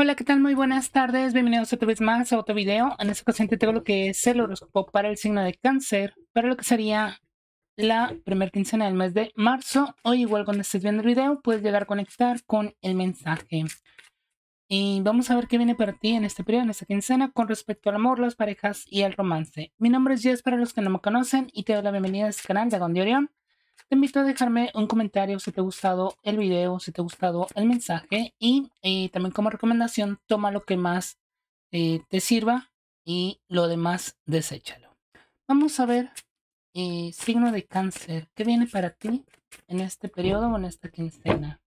Hola, ¿qué tal? Muy buenas tardes. Bienvenidos otra vez más a otro video. En esta ocasión te tengo lo que es el horóscopo para el signo de cáncer, para lo que sería la primera quincena del mes de marzo. hoy igual cuando estés viendo el video, puedes llegar a conectar con el mensaje. Y vamos a ver qué viene para ti en este periodo, en esta quincena, con respecto al amor, las parejas y el romance. Mi nombre es Jess, para los que no me conocen, y te doy la bienvenida a este canal de Orión te invito a dejarme un comentario si te ha gustado el video, si te ha gustado el mensaje y eh, también como recomendación toma lo que más eh, te sirva y lo demás deséchalo. Vamos a ver eh, signo de cáncer. ¿Qué viene para ti en este periodo o en esta quincena?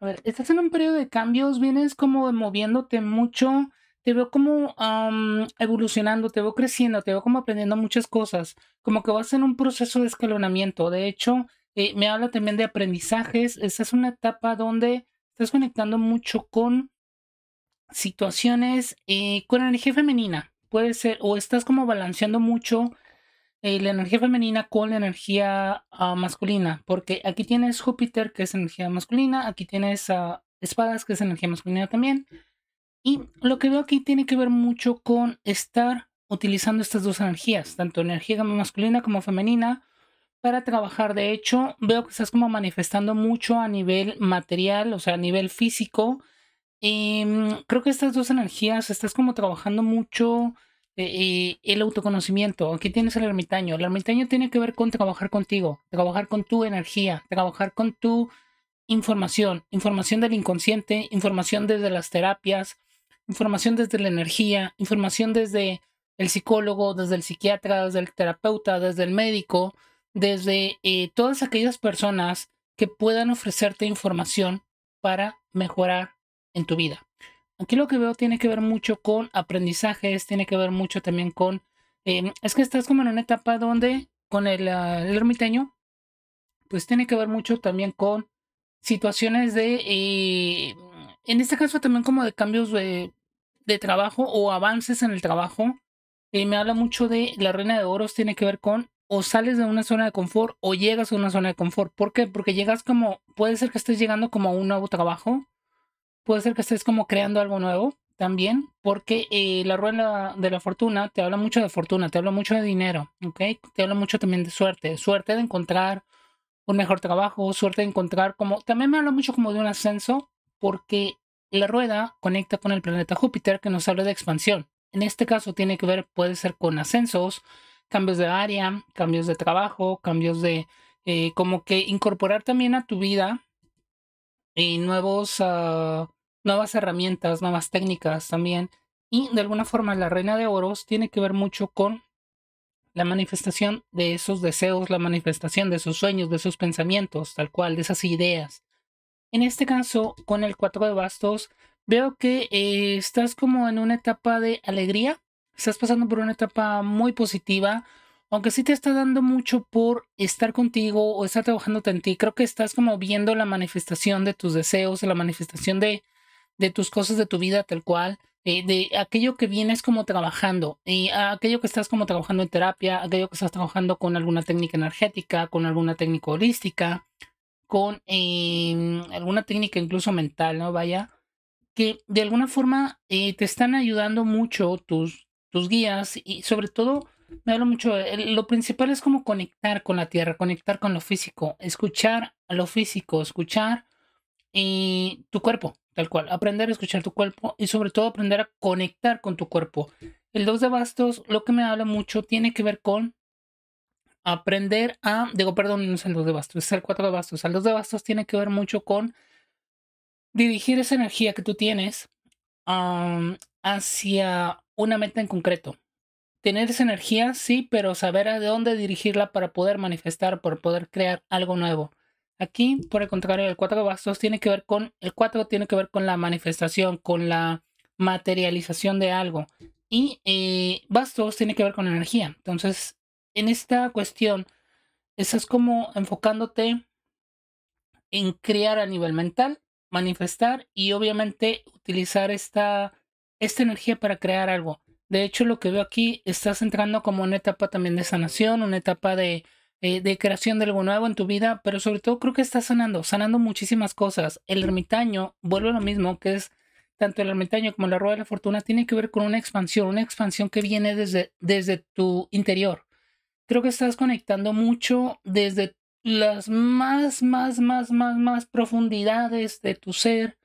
A ver, estás en un periodo de cambios, vienes como moviéndote mucho, te veo como evolucionando, te veo creciendo, te veo como aprendiendo muchas cosas, como que vas en un proceso de escalonamiento. De hecho, eh, me habla también de aprendizajes. Esa es una etapa donde estás conectando mucho con situaciones, eh, con energía femenina, puede ser, o estás como balanceando mucho eh, la energía femenina con la energía ah, masculina, porque aquí tienes Júpiter, que es energía masculina, aquí tienes ah, espadas, que es energía masculina también. Y lo que veo aquí tiene que ver mucho con estar utilizando estas dos energías, tanto energía masculina como femenina, para trabajar. De hecho, veo que estás como manifestando mucho a nivel material, o sea, a nivel físico. Em, creo que estas dos energías estás como trabajando mucho eh, eh, el autoconocimiento. Aquí tienes el ermitaño. El ermitaño tiene que ver con trabajar contigo, trabajar con tu energía, trabajar con tu información, información del inconsciente, información desde las terapias, información desde la energía, información desde el psicólogo, desde el psiquiatra, desde el terapeuta, desde el médico, desde eh, todas aquellas personas que puedan ofrecerte información para mejorar en tu vida. Aquí lo que veo tiene que ver mucho con aprendizajes, tiene que ver mucho también con... Em, es que estás como en una etapa donde con el, ah, ermiteño, ermitaño, pues tiene que ver mucho también con situaciones de... Eh, en este caso también como de cambios de, trabajo o avances en el trabajo, eh, me habla mucho de la reina de oros, tiene que ver con o sales de una zona de confort o llegas a una zona de confort. ¿Por qué? Porque llegas como, puede ser que estés llegando como a un nuevo trabajo, puede ser que estés como creando algo nuevo también, porque eh, la rueda de la fortuna te habla mucho de fortuna, te habla mucho de dinero, ¿ok? Te habla mucho también de suerte, suerte de encontrar un mejor trabajo, suerte de encontrar como, también me habla mucho como de un ascenso, porque la rueda conecta con el planeta Júpiter que nos habla de expansión. En este caso tiene que ver, puede ser con ascensos, cambios de área, cambios de trabajo, cambios de, eh, como que incorporar también a tu vida eh, nuevos, ah, nuevas herramientas, nuevas técnicas también. Y de alguna forma la reina de oros tiene que ver mucho con la manifestación de esos deseos, la manifestación de esos sueños, de esos pensamientos, tal cual, de esas ideas. En este caso, con el 4 de bastos, veo que eh, estás como en una etapa de alegría, estás pasando por una etapa muy positiva, aunque sí te está dando mucho por estar contigo o estar trabajando en ti, creo que estás como viendo la manifestación de tus deseos, la manifestación de, tus cosas de tu vida tal cual, eh, de aquello que vienes como trabajando, y aquello que estás como trabajando en terapia, aquello que estás trabajando con alguna técnica energética, con alguna técnica holística, con em, alguna técnica incluso mental, ¿no? Vaya, que de alguna forma eh, te están ayudando mucho tus, tus guías y sobre todo, me hablo mucho, lo principal es como conectar con la tierra, conectar con lo físico, escuchar a lo físico, escuchar eh, tu cuerpo, tal cual, aprender a escuchar tu cuerpo y sobre todo aprender a conectar con tu cuerpo. El 2 de bastos, lo que me habla mucho, tiene que ver con aprender a, digo, perdón, no es el 2 de bastos, es el 4 de bastos. El 2 de bastos tiene que ver mucho con dirigir esa energía que tú tienes hacia una meta en concreto. Tener esa energía, sí, pero saber a dónde dirigirla para poder manifestar, para poder crear algo nuevo. Aquí, por el contrario, el 4 de bastos tiene que ver con, el 4 tiene que ver con la manifestación, con la materialización de algo. Y eh, bastos tiene que ver con energía. Entonces, en esta cuestión estás como enfocándote en crear a nivel mental, manifestar y obviamente utilizar esta, energía para crear algo. De hecho, lo que veo aquí, estás entrando como una etapa también de sanación, una etapa de, eh, creación de algo nuevo en tu vida, pero sobre todo creo que estás sanando, sanando muchísimas cosas. El ermitaño, vuelve a lo mismo, que es tanto el ermitaño como la rueda de la fortuna, tiene que ver con una expansión, una expansión que viene desde, desde tu interior creo que estás conectando mucho desde las más, más, más, más, más profundidades de tu ser,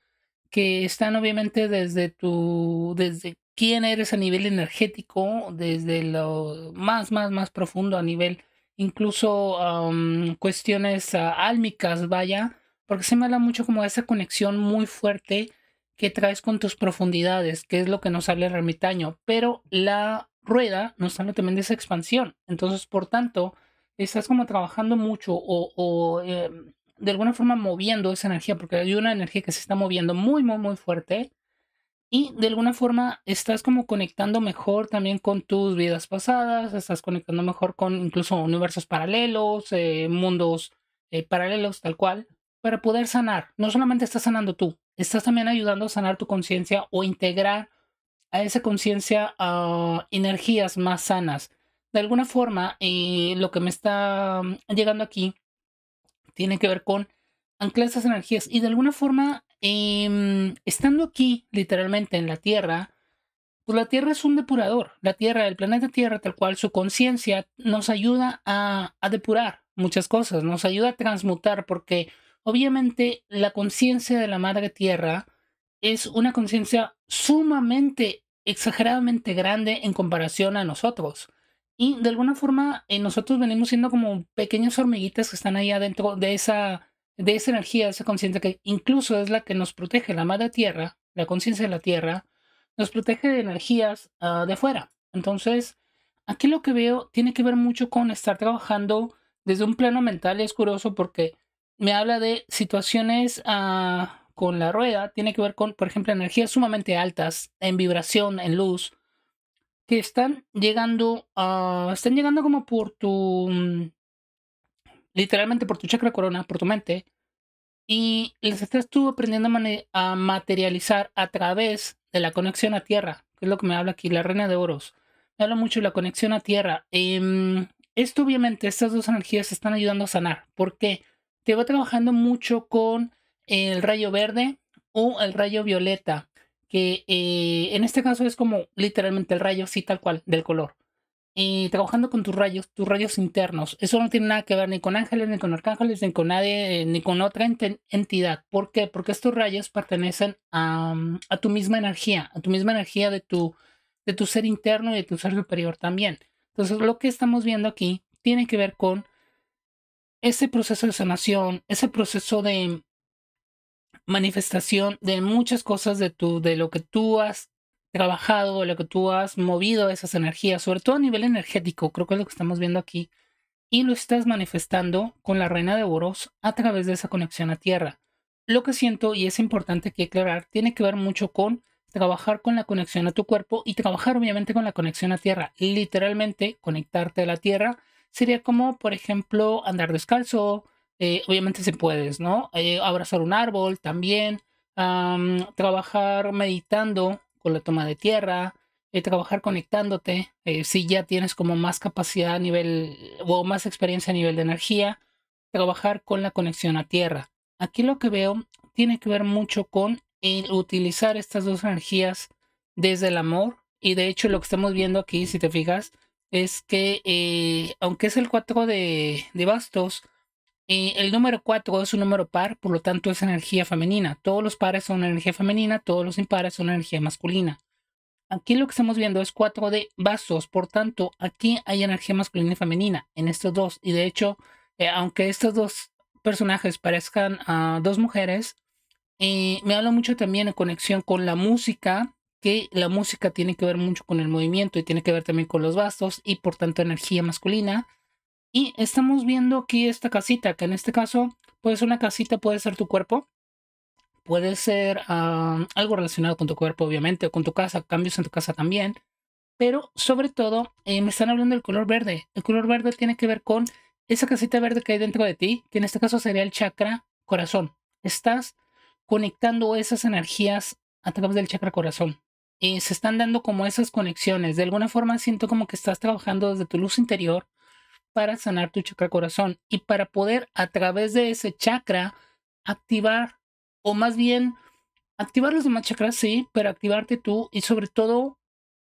que están obviamente desde tu, desde quién eres a nivel energético, desde lo más, más, más profundo a nivel incluso cuestiones ah, álmicas, vaya, porque se me habla mucho como esa conexión muy fuerte que traes con tus profundidades, que es lo que nos habla el ermitaño, pero la rueda nos habla también de esa expansión. Entonces, por tanto, estás como trabajando mucho o, em, de alguna forma moviendo esa energía, porque hay una energía que se está moviendo muy, muy, muy fuerte. Y de alguna forma estás como conectando mejor también con tus vidas pasadas, estás conectando mejor con incluso universos paralelos, eh, mundos eh, paralelos tal cual, para poder sanar. No solamente estás sanando tú, estás también ayudando a sanar tu conciencia o integrar a esa conciencia a ah, energías más sanas. De alguna forma, eh, lo que me está mm, llegando aquí tiene que ver con anclar esas energías y de alguna forma, em, estando aquí literalmente en la Tierra, pues la Tierra es un depurador. La Tierra, el planeta Tierra, tal cual, su conciencia nos ayuda a, depurar muchas cosas, nos ayuda a transmutar, porque obviamente la conciencia de la Madre Tierra es una conciencia sumamente, exageradamente grande en comparación a nosotros. Y de alguna forma eh, nosotros venimos siendo como pequeñas hormiguitas que están ahí adentro de esa, de esa energía, de esa conciencia que incluso es la que nos protege, la madre tierra, la conciencia de la tierra, nos protege de energías ah, de fuera. Entonces, aquí lo que veo tiene que ver mucho con estar trabajando desde un plano mental y curioso porque me habla de situaciones ah, con la rueda tiene que ver con, por ejemplo, energías sumamente altas en vibración, en luz, que están llegando a, están llegando como por tu, literalmente por tu chakra corona, por tu mente, y les estás tú aprendiendo a, materializar a través de la conexión a tierra, que es lo que me habla aquí la reina de oros. Me habla mucho de la conexión a tierra. Eh, esto obviamente, estas dos energías están ayudando a sanar. porque Te va trabajando mucho con el rayo verde o el rayo violeta, que eh, en este caso es como literalmente el rayo, sí, tal cual, del color. Y trabajando con tus rayos, tus rayos internos. Eso no tiene nada que ver ni con ángeles, ni con arcángeles, ni con nadie, eh, ni con otra entidad. ¿Por qué? Porque estos rayos pertenecen mm, a, tu misma energía, a tu misma energía de tu, de tu ser interno y de tu ser superior también. Entonces, lo que estamos viendo aquí tiene que ver con ese proceso de sanación, ese proceso de, manifestación de muchas cosas de, tu, de lo que tú has trabajado, de lo que tú has movido esas energías, sobre todo a nivel energético, creo que es lo que estamos viendo aquí, y lo estás manifestando con la reina de Boros a través de esa conexión a tierra. Lo que siento, y es importante que aclarar, tiene que ver mucho con trabajar con la conexión a tu cuerpo y trabajar obviamente con la conexión a tierra. Literalmente, conectarte a la tierra sería como, por ejemplo, andar descalzo, eh, obviamente se puedes, ¿no? Eh, abrazar un árbol también, trabajar meditando con la toma de tierra, eh, trabajar conectándote, si ya tienes como más capacidad a nivel o más experiencia a nivel de energía, trabajar con la conexión a tierra. Aquí lo que veo tiene que ver mucho con utilizar estas dos energías desde el amor y de hecho lo que estamos viendo aquí, si te fijas, es que aunque es el 4 de bastos, eh, el número 4 es un número par, por lo tanto es energía femenina. Todos los pares son energía femenina, todos los impares son energía masculina. Aquí lo que estamos viendo es 4 de vasos, por tanto aquí hay energía masculina y femenina en estos dos. Y de hecho, eh, aunque estos dos personajes parezcan a dos mujeres, eh, me habla mucho también en conexión con la música, que la música tiene que ver mucho con el movimiento y tiene que ver también con los vasos y por tanto energía masculina y estamos viendo aquí esta casita, que en este caso puede ser una casita, puede ser tu cuerpo, puede ser ah, algo relacionado con tu cuerpo, obviamente, o con tu casa, cambios en tu casa también. Pero sobre todo, eh, me están hablando del color verde. El color verde tiene que ver con esa casita verde que hay dentro de ti, que en este caso sería el chakra corazón. Estás conectando esas energías a través del chakra corazón. Y eh, se están dando como esas conexiones. De alguna forma siento como que estás trabajando desde tu luz interior para sanar tu chakra corazón y para poder a través de ese chakra activar o más bien activar los demás chakras, sí, pero activarte tú y sobre todo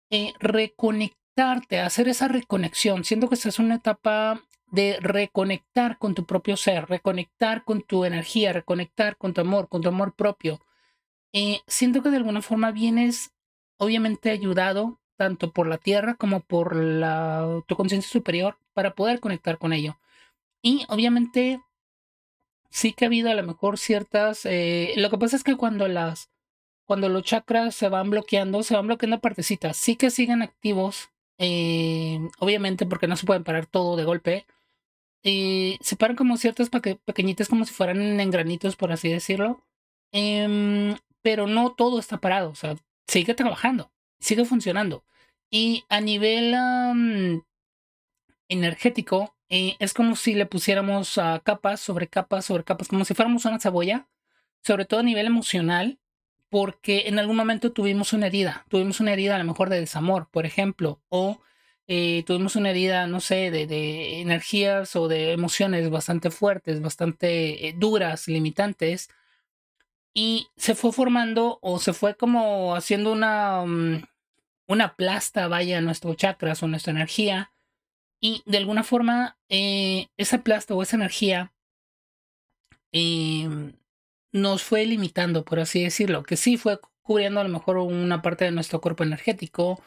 eh, reconectarte, hacer esa reconexión. Siento que estás es una etapa de reconectar con tu propio ser, reconectar con tu energía, reconectar con tu amor, con tu amor propio. Eh, siento que de alguna forma vienes obviamente ayudado tanto por la tierra como por la, tu conciencia superior para poder conectar con ello. Y obviamente sí que ha habido a lo mejor ciertas... Eh, lo que pasa es que cuando las... Cuando los chakras se van bloqueando, se van bloqueando partecitas. Sí que siguen activos, eh, obviamente porque no se pueden parar todo de golpe. Eh, se paran como ciertas pequeñitas, como si fueran en granitos, por así decirlo. Em, pero no todo está parado, o sea, sigue trabajando, sigue funcionando. Y a nivel energético, eh, es como si le pusiéramos ah, capas sobre capas sobre capas, como si fuéramos una cebolla, sobre todo a nivel emocional, porque en algún momento tuvimos una herida, tuvimos una herida a lo mejor de desamor, por ejemplo, o eh, tuvimos una herida, no sé, de, energías o de emociones bastante fuertes, bastante eh, duras, limitantes, y se fue formando o se fue como haciendo una... Mm, una plasta vaya a nuestros chakras o nuestra energía y de alguna forma eh, esa plasta o esa energía em, nos fue limitando, por así decirlo, que sí fue cubriendo a lo mejor una parte de nuestro cuerpo energético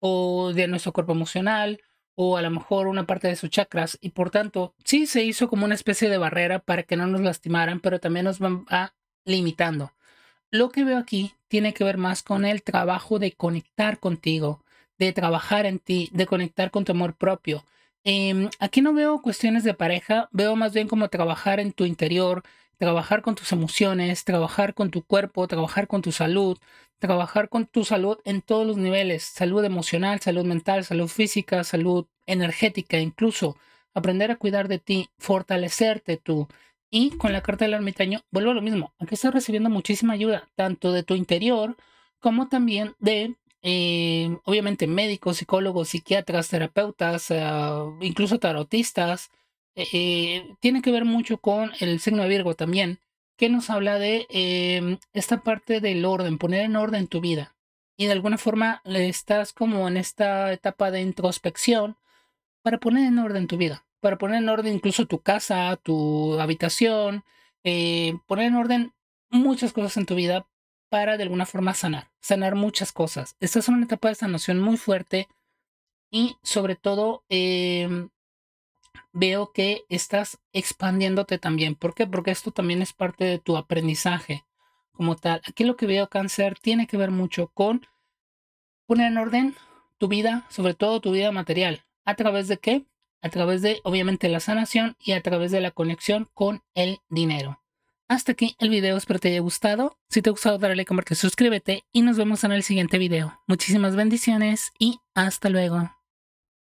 o de nuestro cuerpo emocional o a lo mejor una parte de sus chakras y por tanto sí se hizo como una especie de barrera para que no nos lastimaran, pero también nos va limitando. Lo que veo aquí tiene que ver más con el trabajo de conectar contigo, de trabajar en ti, de conectar con tu amor propio. Em, aquí no veo cuestiones de pareja, veo más bien como trabajar en tu interior, trabajar con tus emociones, trabajar con tu cuerpo, trabajar con tu salud, trabajar con tu salud en todos los niveles, salud emocional, salud mental, salud física, salud energética, incluso aprender a cuidar de ti, fortalecerte tú, y con la carta del ermitaño vuelvo a lo mismo. Aquí estás recibiendo muchísima ayuda, tanto de tu interior como también de, eh, obviamente, médicos, psicólogos, psiquiatras, terapeutas, eh, incluso tarotistas. Eh, tiene que ver mucho con el signo de Virgo también, que nos habla de em, esta parte del orden, poner en orden tu vida. Y de alguna forma estás como en esta etapa de introspección para poner en orden tu vida para poner en orden incluso tu casa, tu habitación, eh, poner en orden muchas cosas en tu vida para de alguna forma sanar, sanar muchas cosas. Esta es una etapa de sanación muy fuerte y sobre todo em, veo que estás expandiéndote también. ¿Por qué? Porque esto también es parte de tu aprendizaje como tal. Aquí lo que veo cáncer tiene que ver mucho con poner en orden tu vida, sobre todo tu vida material. ¿A través de qué? a través de obviamente la sanación y a través de la conexión con el dinero. Hasta aquí el video, espero te haya gustado. Si te ha gustado dale like, comparte, suscríbete y nos vemos en el siguiente video. Muchísimas bendiciones y hasta luego.